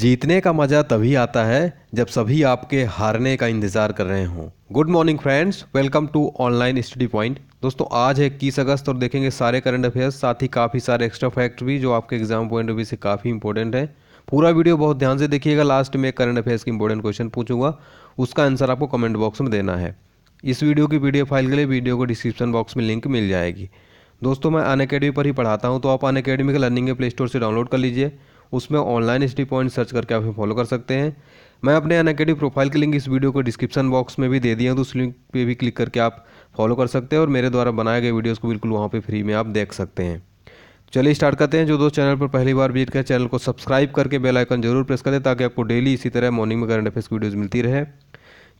जीतने का मज़ा तभी आता है जब सभी आपके हारने का इंतज़ार कर रहे हों good morning friends welcome to online study point दोस्तों आज है इक्कीस अगस्त और देखेंगे सारे करंट अफेयर्स साथ ही काफ़ी सारे एक्स्ट्रा फैक्ट भी जो आपके एग्जाम पॉइंट ऑफ व्यू से काफ़ी इंपॉर्टेंट है पूरा वीडियो बहुत ध्यान से देखिएगा लास्ट में करंट अफेयर्स के इंपॉर्टेंट क्वेश्चन पूछूंगा उसका आंसर आपको कमेंट बॉक्स में देना है इस वीडियो की वीडियो फाइल के लिए वीडियो को डिस्क्रिप्शन बॉक्स में लिंक मिल जाएगी दोस्तों मैं अन अकेडमी पर ही पढ़ाता हूँ तो आप Unacademy learning play store से डाउनलोड कर लीजिए उसमें ऑनलाइन स्टडी पॉइंट सर्च करके आप फॉलो कर सकते हैं मैं अपने अन अकेडमी प्रोफाइल की लिंक इस वीडियो को डिस्क्रिप्शन बॉक्स में भी दे दिया तो उस लिंक पर भी क्लिक करके आप फॉलो कर सकते हैं और मेरे द्वारा बनाए गए वीडियोज़ को बिल्कुल वहाँ पर फ्री में आप देख सकते हैं चलिए स्टार्ट करते हैं जो दोस्त चैनल पर पहली बार विजिट करें चैनल को सब्सक्राइब करके बेल आइकन जरूर प्रेस करें ताकि आपको डेली इसी तरह मॉर्निंग में करंट अफेयर्स की वीडियोज़ मिलती रहे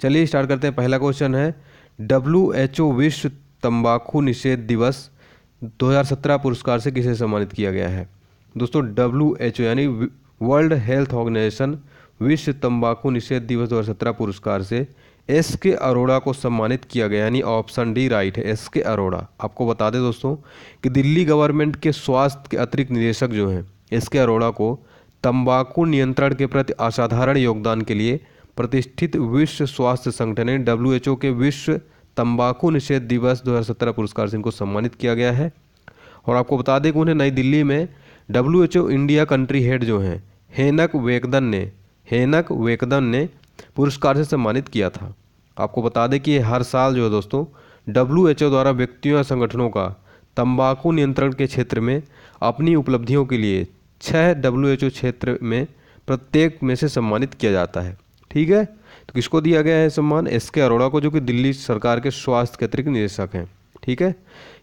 चलिए स्टार्ट करते हैं पहला क्वेश्चन है डब्ल्यू एच ओ विश्व तम्बाकू निषेध दिवस 2017 पुरस्कार से किसे सम्मानित किया गया है दोस्तों डब्ल्यू एच ओ यानी वर्ल्ड हेल्थ ऑर्गेनाइजेशन विश्व तंबाकू निषेध दिवस दो पुरस्कार से एस के अरोड़ा को सम्मानित किया गया यानी ऑप्शन डी राइट है एस के अरोड़ा आपको बता दें दोस्तों कि दिल्ली गवर्नमेंट के स्वास्थ्य के अतिरिक्त निदेशक जो हैं एस के अरोड़ा को तंबाकू नियंत्रण के प्रति असाधारण योगदान के लिए प्रतिष्ठित विश्व स्वास्थ्य संगठन यानी डब्ल्यू के विश्व तंबाकू निषेध दिवस दो पुरस्कार से इनको सम्मानित किया गया है और आपको बता दें कि उन्हें नई दिल्ली में W H O India country head जो हैं हेनक वेकदन ने हेनक वेकदन ने पुरस्कार से सम्मानित किया था आपको बता दें कि हर साल जो है दोस्तों डब्ल्यू एच ओ द्वारा व्यक्तियों या संगठनों का तंबाकू नियंत्रण के क्षेत्र में अपनी उपलब्धियों के लिए छः डब्ल्यू एच ओ क्षेत्र में प्रत्येक में से सम्मानित किया जाता है ठीक है तो किसको दिया गया है सम्मान एस के अरोड़ा को जो कि दिल्ली सरकार के स्वास्थ्य के अतिरिक्त निदेशक हैं ठीक है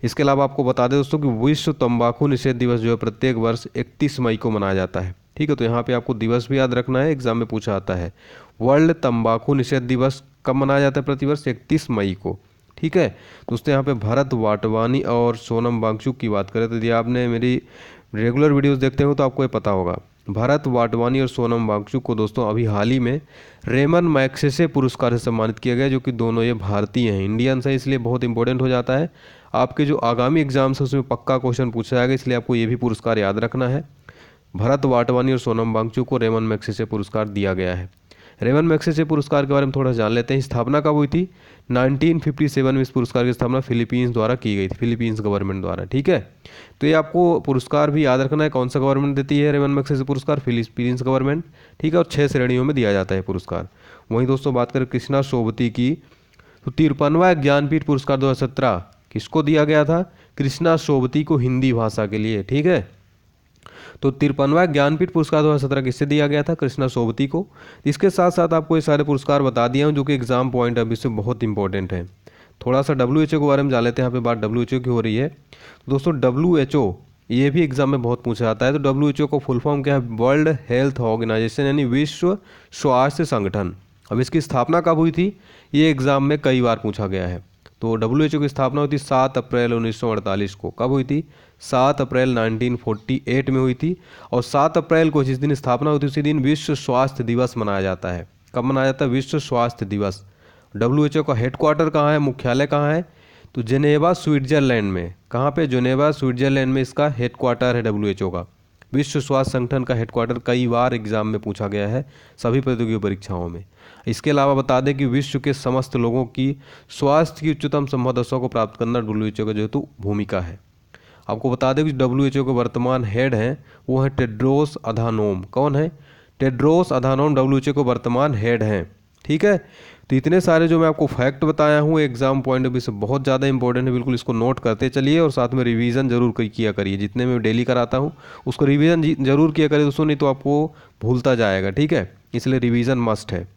इसके अलावा आपको बता दें दोस्तों कि विश्व तंबाकू निषेध दिवस जो है प्रत्येक वर्ष इकतीस मई को मनाया जाता है ठीक है तो यहाँ पे आपको दिवस भी याद रखना है एग्जाम में पूछा आता है वर्ल्ड तंबाकू निषेध दिवस कब मनाया जाता है प्रतिवर्ष इकतीस मई को ठीक है तो दोस्तों यहाँ पे भरत वाटवानी और सोनम वांगचुक की बात करें तो यदि आपने मेरी रेगुलर वीडियोस देखते हो तो आपको ये पता होगा भरत वाटवानी और सोनम वांगचू को दोस्तों अभी हाल ही में रेमन मैक्सेसे पुरस्कार से सम्मानित किया गया जो कि दोनों ये भारतीय हैं इंडियन हैं इसलिए बहुत इंपॉर्टेंट हो जाता है आपके जो आगामी एग्जाम्स हैं उसमें पक्का क्वेश्चन पूछा जाएगा इसलिए आपको ये भी पुरस्कार याद रखना है भरत वाटवानी और सोनम बांगचू को रेमन मैक्सेसे पुरस्कार दिया गया है रेवन मैक्सेसे पुरस्कार के बारे में थोड़ा जान लेते हैं स्थापना कब हुई थी 1957 में इस पुरस्कार की स्थापना फिलीपींस द्वारा की गई थी फिलीपींस गवर्नमेंट द्वारा ठीक है तो ये आपको पुरस्कार भी याद रखना है कौन सा गवर्नमेंट देती है रेवन मैक्सेसे पुरस्कार फिलीपींस गवर्नमेंट ठीक है और छः श्रेणियों में दिया जाता है पुरस्कार वहीं दोस्तों बात करें कृष्णा शोभती की तो तिरपनवा ज्ञानपीठ पुरस्कार दो किसको दिया गया था कृष्णा शोभती को हिंदी भाषा के लिए ठीक है तो तिरपनवा ज्ञानपीठ पुरस्कार दो हज़ार किससे दिया गया था कृष्णा सोबती को इसके साथ साथ आपको ये सारे पुरस्कार बता दिया हूँ जो कि एग्ज़ाम पॉइंट अभी से बहुत इंपॉर्टेंट है थोड़ा सा डब्ल्यू के बारे में जान लेते हैं यहाँ पे बात डब्ल्यू की हो रही है दोस्तों डब्ल्यू ये भी एग्जाम में बहुत पूछा जाता है तो डब्ल्यू को फुल फॉर्म क्या है वर्ल्ड हेल्थ ऑर्गेनाइजेशन यानी विश्व स्वास्थ्य संगठन अब इसकी स्थापना कब हुई थी ये एग्ज़ाम में कई बार पूछा गया है तो डब्ल्यू की स्थापना हुई थी सात अप्रैल उन्नीस को कब हुई थी सात अप्रैल 1948 में हुई थी और सात अप्रैल को जिस दिन स्थापना हुई थी उसी दिन विश्व स्वास्थ्य दिवस मनाया जाता है कब मनाया जाता है विश्व स्वास्थ्य दिवस डब्ल्यू एच ओ का हेडक्वार्टर कहाँ है मुख्यालय कहाँ है तो जेनेवा स्विट्जरलैंड में कहाँ पे जेनेवा स्विट्जरलैंड में इसका हेडक्वार्टर है डब्ल्यू एच ओ का विश्व स्वास्थ्य संगठन का हेडक्वार्टर कई बार एग्जाम में पूछा गया है सभी प्रतियोगी परीक्षाओं में इसके अलावा बता दें कि विश्व के समस्त लोगों की स्वास्थ्य की उच्चतम संभव दशा को प्राप्त करना डब्ल्यू एच ओ का जो तो भूमिका है आपको बता दें कि डब्ल्यू एच ओ के वर्तमान हेड हैं वो हैं टेड्रोस अधानोम कौन है Tedros Adhanom W H O के वर्तमान हेड हैं ठीक है तो इतने सारे जो मैं आपको फैक्ट बताया हूँ एग्जाम पॉइंट ऑफ व्यू से बहुत ज़्यादा इंपॉर्टेंट है बिल्कुल इसको नोट करते चलिए और साथ में रिवीजन जरूर किया करिए जितने मैं डेली कराता हूँ उसको रिवीजन जरूर किया करिए दोस्तों नहीं तो आपको भूलता जाएगा ठीक है इसलिए रिवीजन मस्ट है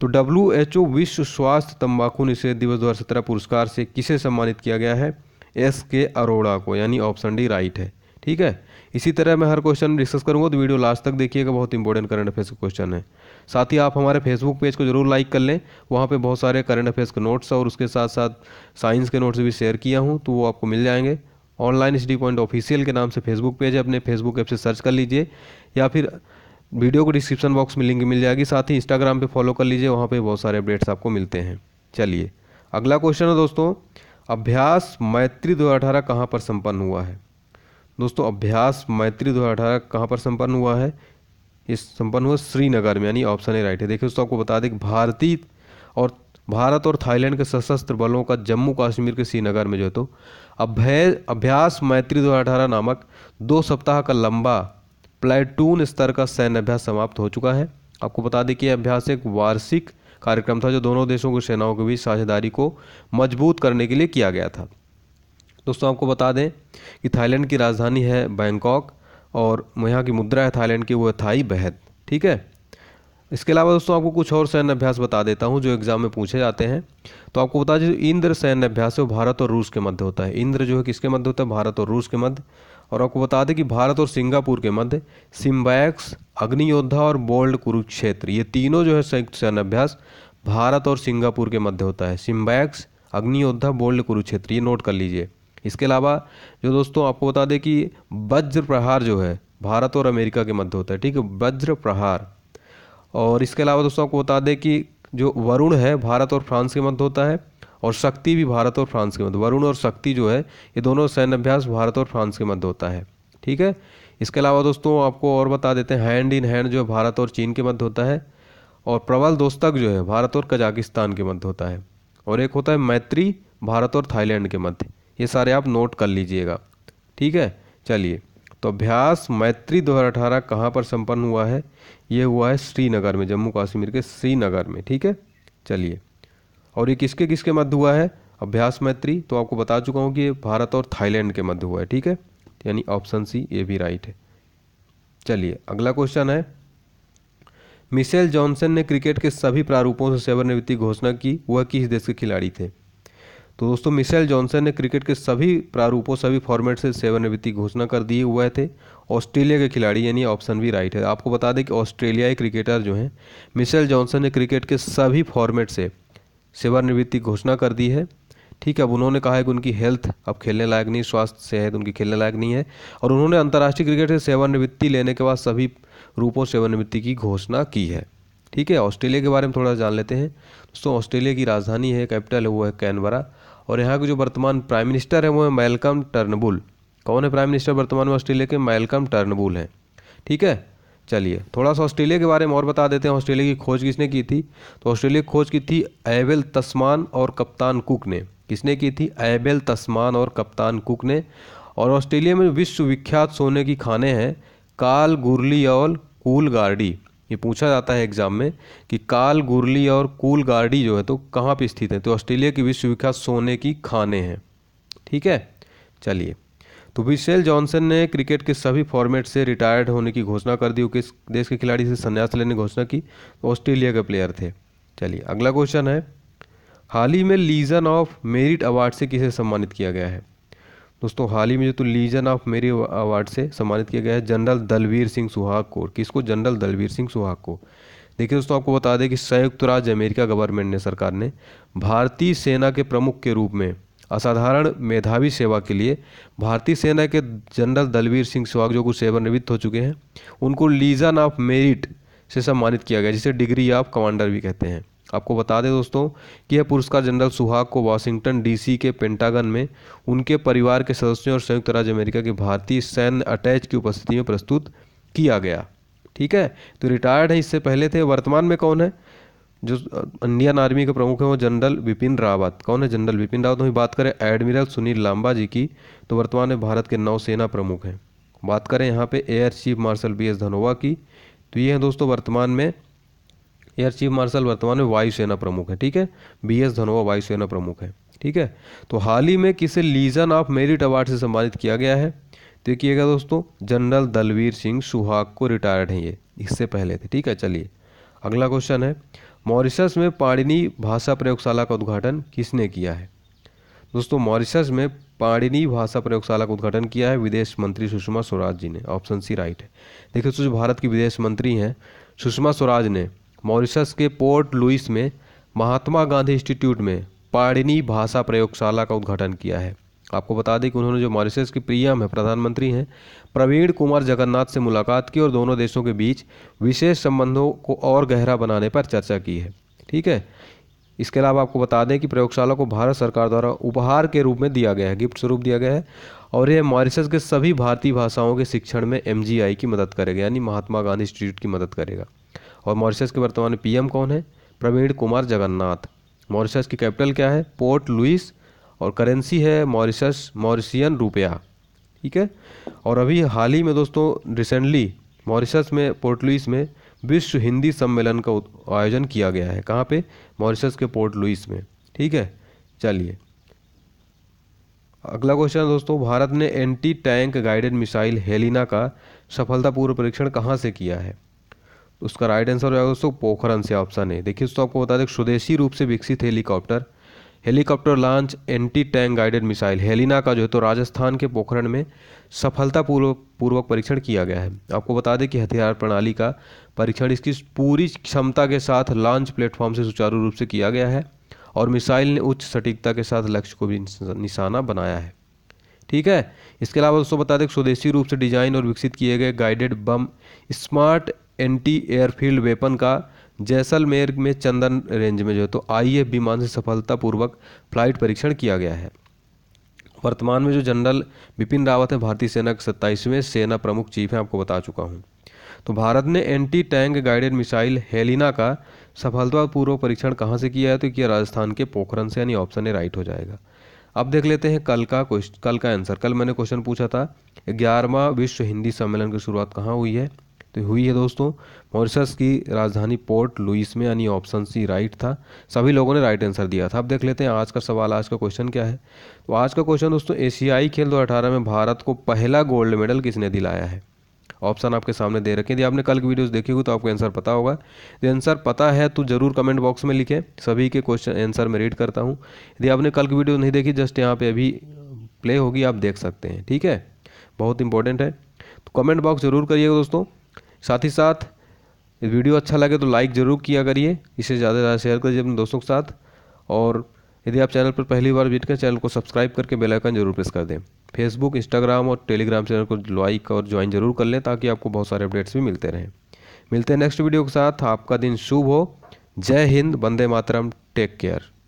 तो डब्ल्यू एच ओ विश्व स्वास्थ्य तंबाकू निषेध दिवस दो पुरस्कार से किसे सम्मानित किया गया है एस के अरोड़ा को यानी ऑप्शन डी राइट है ठीक है इसी तरह मैं हर क्वेश्चन डिस्कस करूंगा तो वीडियो लास्ट तक देखिएगा बहुत इंपॉर्टेंट करंट अफेयर्स का क्वेश्चन है साथ ही आप हमारे फेसबुक पेज को जरूर लाइक कर लें वहाँ पे बहुत सारे करंट अफेयर्स के नोट्स और उसके साथ साथ साइंस के नोट्स भी शेयर किया हूँ तो वो आपको मिल जाएंगे ऑनलाइन स्टडी पॉइंट ऑफिशियल के नाम से फेसबुक पेज है अपने फेसबुक ऐप से सर्च कर लीजिए या फिर वीडियो को डिस्क्रिप्शन बॉक्स में लिंक मिल जाएगी साथ ही इंस्टाग्राम पर फॉलो कर लीजिए वहाँ पर बहुत सारे अपडेट्स आपको मिलते हैं चलिए अगला क्वेश्चन है दोस्तों अभ्यास मैत्री हज़ार कहाँ पर संपन्न हुआ है दोस्तों अभ्यास मैत्री हज़ार कहाँ पर संपन्न हुआ है ये संपन्न हुआ श्रीनगर में यानी ऑप्शन ए राइट है देखिए दोस्तों आपको बता दें भारतीय और भारत और थाईलैंड के सशस्त्र बलों का जम्मू कश्मीर के श्रीनगर में जो है तो अभ्य अभ्यास मैत्री दो नामक दो सप्ताह का लंबा प्लेटून स्तर का सैन्य अभ्यास समाप्त हो चुका है आपको बता दें कि अभ्यास एक वार्षिक कार्यक्रम था जो दोनों देशों की सेनाओं के बीच साझेदारी को मजबूत करने के लिए किया गया था दोस्तों आपको बता दें कि थाईलैंड की राजधानी है बैंकॉक और यहाँ की मुद्रा है थाईलैंड की वो है थाई बहत ठीक है इसके अलावा दोस्तों आपको कुछ और सैन्य अभ्यास बता देता हूँ जो एग्जाम में पूछे जाते हैं तो आपको बता दें इंद्र सैन्य अभ्यास है वो भारत और रूस के मध्य होता है इंद्र जो है किसके मध्य होता है भारत और रूस के मध्य और आपको बता दें कि भारत और सिंगापुर के मध्य सिम्बैक्स अग्नियोद्धा और बोल्ड कुरुक्षेत्र ये तीनों जो है संयुक्त सैन्य अभ्यास भारत और सिंगापुर के मध्य होता है सिम्बैक्स अग्नियोद्धा बोल्ड कुरुक्षेत्र ये नोट कर लीजिए इसके अलावा जो दोस्तों आपको बता दें कि वज्र प्रहार जो है भारत और अमेरिका के मध्य होता है ठीक है वज्र प्रहार और इसके अलावा दोस्तों आपको बता दें कि जो वरुण है भारत और फ्रांस के मध्य होता है और शक्ति भी भारत और फ्रांस के मध्य वरुण और शक्ति जो है ये दोनों सैन्य अभ्यास भारत और फ्रांस के मध्य होता है ठीक है इसके अलावा दोस्तों आपको और बता देते हैं हैंड इन हैंड जो भारत और चीन के मध्य होता है और प्रबल दोस्तक जो है भारत और कजाकिस्तान के मध्य होता है और एक होता है मैत्री भारत और थाईलैंड के मध्य ये सारे आप नोट कर लीजिएगा ठीक है चलिए तो अभ्यास मैत्री 2018 कहाँ पर संपन्न हुआ है ये हुआ है श्रीनगर में जम्मू कश्मीर के श्रीनगर में ठीक है चलिए और ये किसके किसके मध्य हुआ है अभ्यास मैत्री तो आपको बता चुका हूँ कि ये भारत और थाईलैंड के मध्य हुआ है ठीक है यानी ऑप्शन सी ये भी राइट है चलिए अगला क्वेश्चन है मिशेल जॉनसन ने क्रिकेट के सभी प्रारूपों से सेवानिवृत्ति घोषणा की वह किस देश के खिलाड़ी थे तो दोस्तों मिशेल जॉनसन ने क्रिकेट के सभी प्रारूपों सभी फॉर्मेट से सेवानिवृत्ति घोषणा कर दिए हुए थे ऑस्ट्रेलिया के खिलाड़ी यानी ऑप्शन भी राइट है आपको बता दें कि ऑस्ट्रेलियाई क्रिकेटर जो हैं मिशेल जॉनसन ने क्रिकेट के सभी फॉर्मेट से सेवानिवृत्ति घोषणा कर दी है ठीक है अब उन्होंने कहा है कि उनकी हेल्थ अब खेलने लायक नहीं स्वास्थ्य सेहत उनकी खेलने लायक नहीं है और उन्होंने अंतर्राष्ट्रीय क्रिकेट से सेवानिवृत्ति लेने के बाद सभी रूपों सेवानिवृत्ति की घोषणा की है ठीक है ऑस्ट्रेलिया के बारे में थोड़ा जान लेते हैं दोस्तों ऑस्ट्रेलिया की राजधानी है कैपिटल है वो है कैनबरा और यहाँ के जो वर्तमान प्राइम मिनिस्टर है वो है मैलकम टर्नबुल कौन है प्राइम मिनिस्टर वर्तमान में ऑस्ट्रेलिया के मैलकम टर्नबुल हैं ठीक है चलिए थोड़ा सा ऑस्ट्रेलिया के बारे में और बता देते हैं ऑस्ट्रेलिया की खोज किसने की थी तो ऑस्ट्रेलिया की खोज की थी एबेल तस्मान और कप्तान कुक ने किसने की थी एबेल तस्मान और कप्तान कुक ने और ऑस्ट्रेलिया में विश्वविख्यात सोने की खाने हैं काल गुरली और कूल गार्डी ये पूछा जाता है एग्जाम में कि काल गुरली और कूल गार्डी जो है तो कहाँ पर स्थित है तो ऑस्ट्रेलिया की विश्वविख्यात सोने की खाने हैं ठीक है चलिए तो विशेल जॉनसन ने क्रिकेट के सभी फॉर्मेट से रिटायर्ड होने की घोषणा कर दी किस देश के खिलाड़ी से संन्यास लेने की घोषणा की तो ऑस्ट्रेलिया के प्लेयर थे चलिए अगला क्वेश्चन है हाल ही में लीजन ऑफ मेरिट अवार्ड से किसे सम्मानित किया गया है दोस्तों हाल ही में जो तो लीजन ऑफ मेरी अवार्ड से सम्मानित किया गया है जनरल दलवीर सिंह सुहाग को किसको जनरल दलवीर सिंह सुहाग को देखिए दोस्तों आपको बता दें कि संयुक्त राज्य अमेरिका गवर्नमेंट ने सरकार ने भारतीय सेना के प्रमुख के रूप में असाधारण मेधावी सेवा के लिए भारतीय सेना के जनरल दलवीर सिंह सुहाग जो कुछ सेवानिवृत्त हो चुके हैं उनको लीजन ऑफ मेरिट से सम्मानित किया गया जिसे डिग्री ऑफ कमांडर भी कहते हैं आपको बता दें दोस्तों कि यह पुरस्कार जनरल सुहाग को वाशिंगटन डीसी के पेंटागन में उनके परिवार के सदस्यों और संयुक्त राज्य अमेरिका के भारतीय सैन्य अटैच की उपस्थिति में प्रस्तुत किया गया ठीक है तो रिटायर्ड है इससे पहले थे वर्तमान में कौन है जो इंडियन आर्मी के प्रमुख हैं वो जनरल विपिन रावत कौन है जनरल विपिन रावत वहीं बात करें एडमिरल सुनील लांबा जी की तो वर्तमान में भारत के नौसेना प्रमुख हैं बात करें यहाँ पे air chief marshal B S Dhanoa की तो ये हैं दोस्तों वर्तमान में एयर चीफ मार्शल वर्तमान में वायुसेना प्रमुख है ठीक है बी एस धनोवा वायुसेना प्रमुख है ठीक है तो हाल ही में किसे लीजन ऑफ मेरिट अवार्ड से सम्मानित किया गया है देखिएगा तो दोस्तों जनरल दलवीर सिंह सुहाग को रिटायर्ड हैं ये इससे पहले थे ठीक है चलिए अगला क्वेश्चन है मॉरिशस में पाणिनी भाषा प्रयोगशाला का उद्घाटन किसने किया है दोस्तों मॉरिशस में पाणिनी भाषा प्रयोगशाला का उद्घाटन किया है विदेश मंत्री सुषमा स्वराज जी ने ऑप्शन सी राइट है देखिए तो जो भारत की विदेश मंत्री हैं सुषमा स्वराज ने मॉरिशस के पोर्ट लुइस में महात्मा गांधी इंस्टीट्यूट में पाणिनी भाषा प्रयोगशाला का उद्घाटन किया है आपको बता दें कि उन्होंने जो मॉरिशस की प्रियम है प्रधानमंत्री हैं प्रवीण कुमार जगन्नाथ से मुलाकात की और दोनों देशों के बीच विशेष संबंधों को और गहरा बनाने पर चर्चा की है ठीक है इसके अलावा आपको बता दें कि प्रयोगशाला को भारत सरकार द्वारा उपहार के रूप में दिया गया है गिफ्ट स्वरूप दिया गया है और यह मॉरिशस के सभी भारतीय भाषाओं के शिक्षण में एम की मदद करेगा यानी महात्मा गांधी इंस्टीट्यूट की मदद करेगा और मॉरिशस के वर्तमान पीएम कौन है प्रवीण कुमार जगन्नाथ मॉरिशस की कैपिटल क्या है पोर्ट लुइस और करेंसी है मॉरिशस मॉरिशियन रुपया ठीक है और अभी हाल ही में दोस्तों रिसेंटली मॉरिशस में पोर्ट लुइस में विश्व हिंदी सम्मेलन का आयोजन किया गया है कहाँ पे मॉरिशस के पोर्ट लुइस में ठीक है चलिए अगला क्वेश्चन दोस्तों भारत ने anti tank guided missile Helina का सफलतापूर्व परीक्षण कहाँ से किया है उसका राइट आंसर हो जाएगा दोस्तों पोखरण से ऑप्शन है देखिए दोस्तों आपको बता दें स्वदेशी रूप से विकसित helicopter helicopter launch anti tank guided missile Helina का जो है तो राजस्थान के पोखरण में सफलतापूर्वक पूर्वक परीक्षण किया गया है आपको बता दें कि हथियार प्रणाली का परीक्षण इसकी पूरी क्षमता के साथ लॉन्च प्लेटफॉर्म से सुचारू रूप से किया गया है और मिसाइल ने उच्च सटीकता के साथ लक्ष्य को भी निशाना बनाया है ठीक है इसके अलावा दोस्तों बता दें स्वदेशी रूप से डिजाइन और विकसित किए गए guided bomb smart anti airfield weapon का जैसलमेर में चंदन रेंज में जो है तो आई विमान से सफलतापूर्वक फ्लाइट परीक्षण किया गया है वर्तमान में जो जनरल बिपिन रावत है भारतीय सेना के सत्ताईसवें सेना प्रमुख चीफ हैं आपको बता चुका हूँ तो भारत ने anti tank guided missile Helina का सफलतापूर्वक परीक्षण कहाँ से किया है तो किया राजस्थान के पोखरण से यानी ऑप्शन ए राइट हो जाएगा अब देख लेते हैं कल का कल का आंसर कल मैंने क्वेश्चन पूछा था ग्यारहवा विश्व हिंदी सम्मेलन की शुरुआत कहाँ हुई है तो हुई है दोस्तों मॉरिशस की राजधानी पोर्ट लुइस में यानी ऑप्शन सी राइट था सभी लोगों ने राइट आंसर दिया था अब देख लेते हैं आज का सवाल आज का क्वेश्चन क्या है तो आज का क्वेश्चन दोस्तों एशियाई खेल दो में भारत को पहला गोल्ड मेडल किसने दिलाया है ऑप्शन आपके सामने दे रखे यदि आपने कल की वीडियोज़ देखी हो तो आपको आंसर पता होगा यदि आंसर पता है तो जरूर कमेंट बॉक्स में लिखें सभी के क्वेश्चन आंसर में रीड करता हूँ यदि आपने कल की वीडियो नहीं देखी जस्ट यहाँ पे अभी प्ले होगी आप देख सकते हैं ठीक है बहुत इंपॉर्टेंट है तो कमेंट बॉक्स जरूर करिएगा दोस्तों साथ ही साथ वीडियो अच्छा लगे तो लाइक ज़रूर किया करिए इसे ज़्यादा से ज़्यादा शेयर करिए अपने दोस्तों के साथ और यदि आप चैनल पर पहली बार विजिट करें चैनल को सब्सक्राइब करके बेल आइकन जरूर प्रेस कर दें फेसबुक इंस्टाग्राम और टेलीग्राम चैनल को लाइक और ज्वाइन जरूर कर लें ताकि आपको बहुत सारे अपडेट्स भी मिलते रहें मिलते हैं नेक्स्ट वीडियो के साथ आपका दिन शुभ हो जय हिंद वंदे मातरम टेक केयर